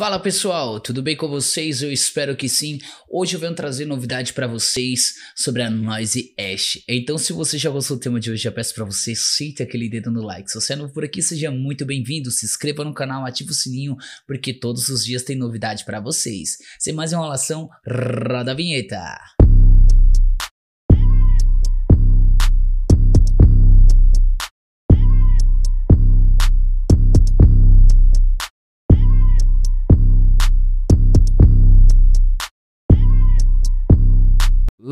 Fala pessoal, tudo bem com vocês? Eu espero que sim. Hoje eu venho trazer novidade para vocês sobre a Noise Ash. Então, se você já gostou do tema de hoje, já peço para você sinta aquele dedo no like. Se você é novo por aqui, seja muito bem-vindo. Se inscreva no canal, ative o sininho, porque todos os dias tem novidade para vocês. Sem mais enrolação, roda a vinheta.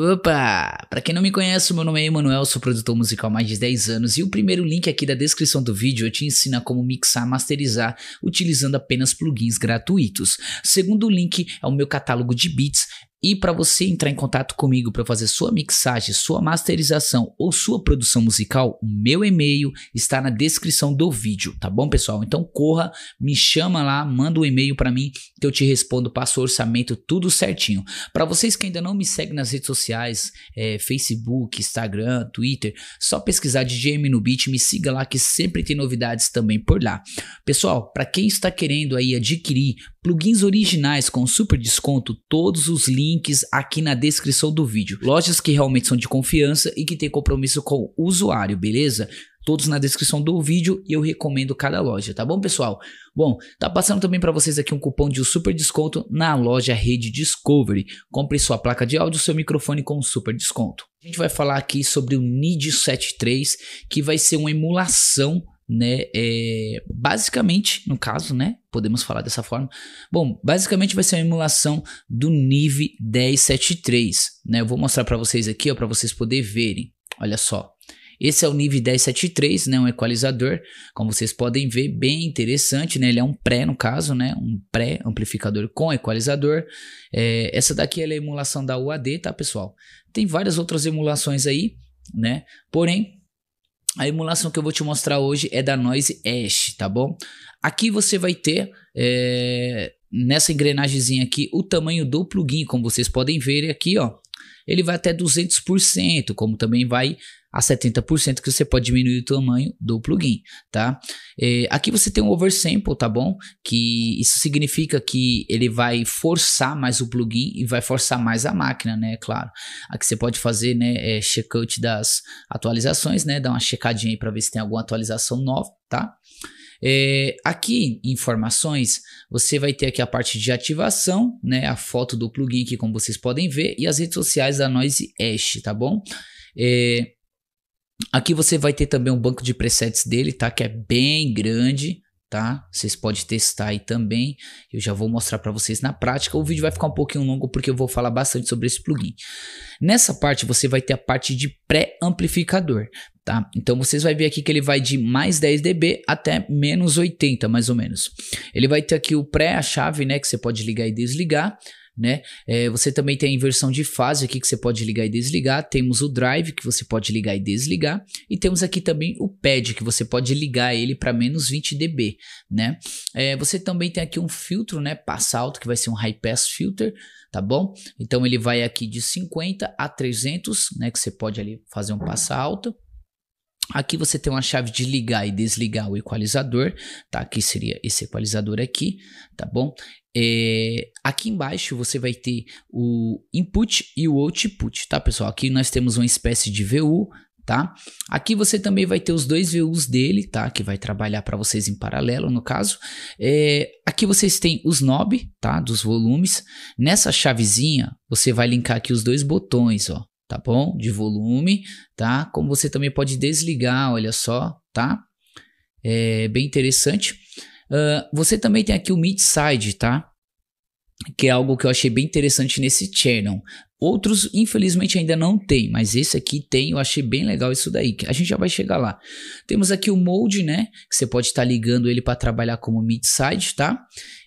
Opa! Para quem não me conhece, meu nome é Emanuel, sou produtor musical há mais de 10 anos e o primeiro link aqui da descrição do vídeo te ensina como mixar e masterizar utilizando apenas plugins gratuitos. O segundo link é o meu catálogo de beats e para você entrar em contato comigo para fazer sua mixagem, sua masterização ou sua produção musical, o meu e-mail está na descrição do vídeo, tá bom, pessoal? Então corra, me chama lá, manda um e-mail para mim que eu te respondo, passo o orçamento, tudo certinho. Para vocês que ainda não me seguem nas redes sociais, é, Facebook, Instagram, Twitter, só pesquisar DJ beat, me siga lá que sempre tem novidades também por lá. Pessoal, para quem está querendo aí adquirir plugins originais com super desconto, todos os links links aqui na descrição do vídeo. Lojas que realmente são de confiança e que têm compromisso com o usuário, beleza? todos na descrição do vídeo e eu recomendo cada loja, tá bom, pessoal? Bom, tá passando também para vocês aqui um cupom de super desconto na loja Rede Discovery. Compre sua placa de áudio, seu microfone com super desconto. A gente vai falar aqui sobre o NID 73, que vai ser uma emulação né? É, basicamente, no caso, né? Podemos falar dessa forma. Bom, basicamente vai ser uma emulação do NIV 1073, né? Eu vou mostrar para vocês aqui, ó, para vocês poderem verem. Olha só. Esse é o NIV 1073, né? Um equalizador, como vocês podem ver, bem interessante, né? Ele é um pré, no caso, né? Um pré-amplificador com equalizador. É, essa daqui é a emulação da UAD, tá, pessoal? Tem várias outras emulações aí, né? Porém, a emulação que eu vou te mostrar hoje é da Noise Ash, tá bom? Aqui você vai ter é, nessa engrenagemzinha aqui o tamanho do plugin, como vocês podem ver aqui, ó. Ele vai até 200%, como também vai a 70% que você pode diminuir o tamanho do plugin, tá? É, aqui você tem um oversample, tá bom? Que isso significa que ele vai forçar mais o plugin e vai forçar mais a máquina, né? Claro. Aqui você pode fazer, né, é, checkout das atualizações, né? Dar uma checadinha aí para ver se tem alguma atualização nova, tá? É, aqui informações, você vai ter aqui a parte de ativação, né? A foto do plugin aqui, como vocês podem ver, e as redes sociais da Noise Ash, tá bom? É, Aqui você vai ter também um banco de presets dele, tá? Que é bem grande, tá? Vocês podem testar aí também. Eu já vou mostrar para vocês na prática. O vídeo vai ficar um pouquinho longo porque eu vou falar bastante sobre esse plugin. Nessa parte você vai ter a parte de pré-amplificador, tá? Então vocês vai ver aqui que ele vai de mais 10 dB até menos 80, mais ou menos. Ele vai ter aqui o pré, a chave, né? Que você pode ligar e desligar né? É, você também tem a inversão de fase aqui que você pode ligar e desligar. Temos o drive que você pode ligar e desligar. E temos aqui também o pad que você pode ligar ele para menos 20 dB, né? É, você também tem aqui um filtro, né? Pass alto que vai ser um high pass filter, tá bom? Então ele vai aqui de 50 a 300, né? Que você pode ali fazer um passa alto. Aqui você tem uma chave de ligar e desligar o equalizador, tá? Que seria esse equalizador aqui, tá bom? É, aqui embaixo você vai ter o input e o output, tá pessoal? Aqui nós temos uma espécie de VU, tá? Aqui você também vai ter os dois VUs dele, tá? Que vai trabalhar para vocês em paralelo, no caso. É, aqui vocês têm os knob, tá? Dos volumes. Nessa chavezinha, você vai linkar aqui os dois botões, ó tá bom? De volume, tá? Como você também pode desligar, olha só, tá? É bem interessante. Uh, você também tem aqui o mid-side, tá? Que é algo que eu achei bem interessante nesse channel. Outros, infelizmente, ainda não tem, mas esse aqui tem, eu achei bem legal isso daí, que a gente já vai chegar lá. Temos aqui o mode, né? Que você pode estar tá ligando ele para trabalhar como mid-side, tá?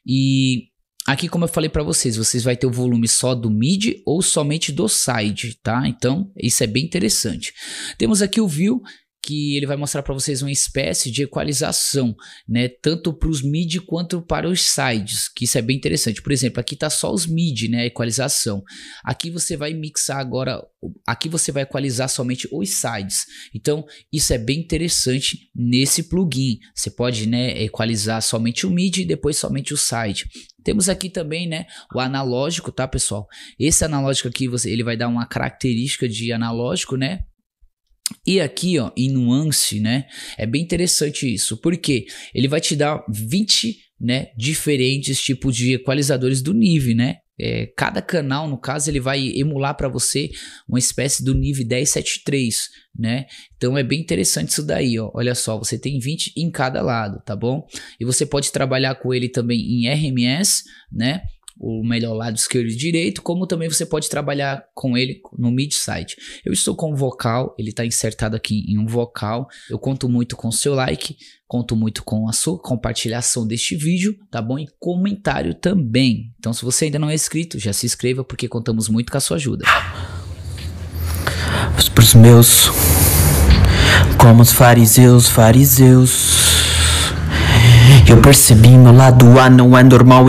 E Aqui, como eu falei para vocês, vocês vai ter o volume só do mid ou somente do side, tá? Então, isso é bem interessante. Temos aqui o view, que ele vai mostrar para vocês uma espécie de equalização, né? Tanto para os mid quanto para os sides, que isso é bem interessante. Por exemplo, aqui tá só os mid, né? Equalização. Aqui você vai mixar agora, aqui você vai equalizar somente os sides. Então, isso é bem interessante nesse plugin. Você pode, né, equalizar somente o mid e depois somente o side. Temos aqui também, né, o analógico, tá, pessoal? Esse analógico aqui, você, ele vai dar uma característica de analógico, né? E aqui, ó, em nuance, né? É bem interessante isso, porque ele vai te dar 20, né, diferentes tipos de equalizadores do nível né? É, cada canal, no caso, ele vai emular para você uma espécie do nível 1073, né? Então é bem interessante isso daí, ó. Olha só, você tem 20 em cada lado, tá bom? E você pode trabalhar com ele também em RMS, né? o melhor lado esquerdo e direito, como também você pode trabalhar com ele no mid site Eu estou com o vocal, ele está insertado aqui em um vocal. Eu conto muito com o seu like, conto muito com a sua compartilhação deste vídeo, tá bom? E comentário também. Então, se você ainda não é inscrito, já se inscreva porque contamos muito com a sua ajuda. Para os meus, como os fariseus, fariseus, eu percebi meu lado A não é normal.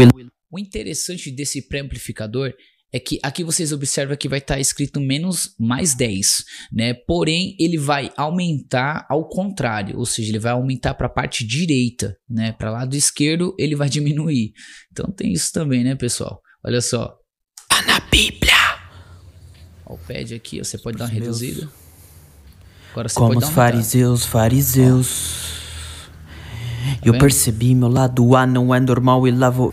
O interessante desse pré-amplificador é que aqui vocês observam que vai estar tá escrito menos mais 10, né? Porém, ele vai aumentar ao contrário, ou seja, ele vai aumentar para a parte direita, né? Para lado esquerdo, ele vai diminuir. Então tem isso também, né, pessoal? Olha só. Tá na Bíblia. Ó, o pad aqui, você pode dar uma reduzida. Agora você Como pode dar uma fariseus, fariseus. Tá eu percebi meu lado A não é normal e lá vou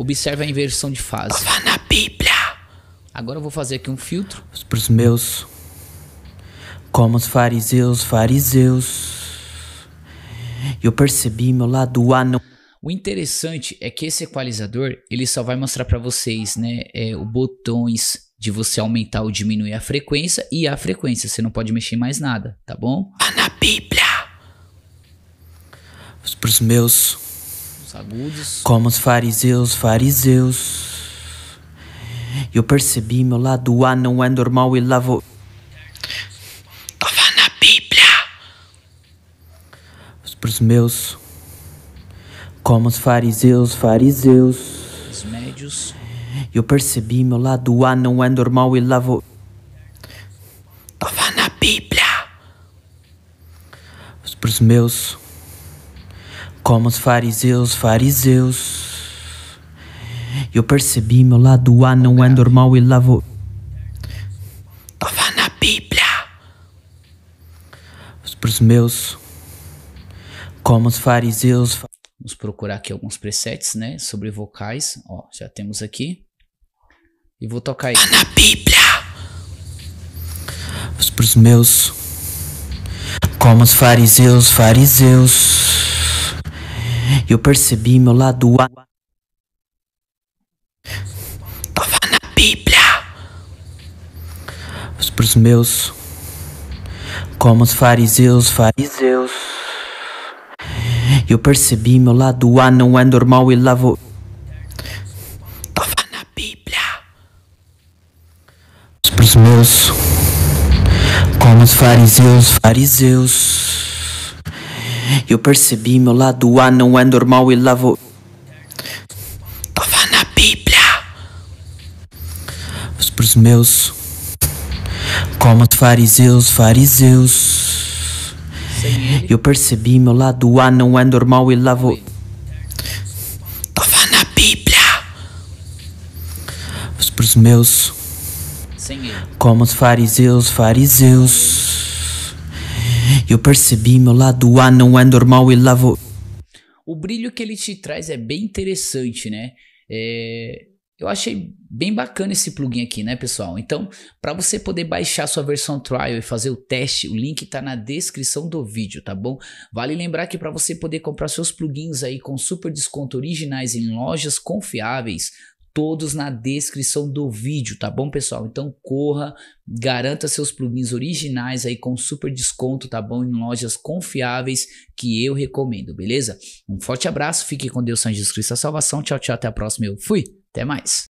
Observe a inversão de fase. Tava na Bíblia. Agora eu vou fazer aqui um filtro. Para os meus. Como os fariseus, fariseus. Eu percebi meu lado anão. O interessante é que esse equalizador, ele só vai mostrar para vocês, né, é, o botões de você aumentar ou diminuir a frequência e a frequência, você não pode mexer em mais nada, tá bom? na Bíblia. Para os meus agudos. Como os fariseus, fariseus. Eu percebi meu lado A não é normal e lá vou. Tava na Bíblia. Pros meus. Como os fariseus, fariseus. Os médios. Eu percebi meu lado A não é normal e lá vou. Tava na Bíblia. Pros meus como os fariseus, fariseus. Eu percebi meu lado A não é normal e lá vou. Tava na Bíblia. Pros meus, como os fariseus. Vamos procurar aqui alguns presets, né? Sobre vocais. Ó, já temos aqui. E vou tocar aí. Tá na Bíblia. Pros meus, como os fariseus, fariseus. Eu percebi meu lado A. Tava na Bíblia. Para os meus, como os fariseus, fariseus. Eu percebi meu lado A não é normal e lá vou. Tava na Bíblia. Para os meus, como os fariseus, fariseus. Eu percebi, meu lado A não é normal e lá vou. Tava na Bíblia. Os pros meus. Como os fariseus, fariseus. Eu percebi, meu lado A não é normal e lá vou. Tava na Bíblia. Os pros meus. Como os fariseus, fariseus. Eu percebi, meu lado A não é normal e lá vou. O brilho que ele te traz é bem interessante, né? É, eu achei bem bacana esse plugin aqui, né, pessoal? Então, para você poder baixar sua versão trial e fazer o teste, o link está na descrição do vídeo, tá bom? Vale lembrar que para você poder comprar seus plugins aí com super desconto originais em lojas confiáveis, todos na descrição do vídeo, tá bom, pessoal? Então corra, garanta seus plugins originais aí com super desconto, tá bom? Em lojas confiáveis que eu recomendo, beleza? Um forte abraço, fique com Deus, Santos Jesus Cristo, a salvação. Tchau, tchau, até a próxima. Eu fui, até mais.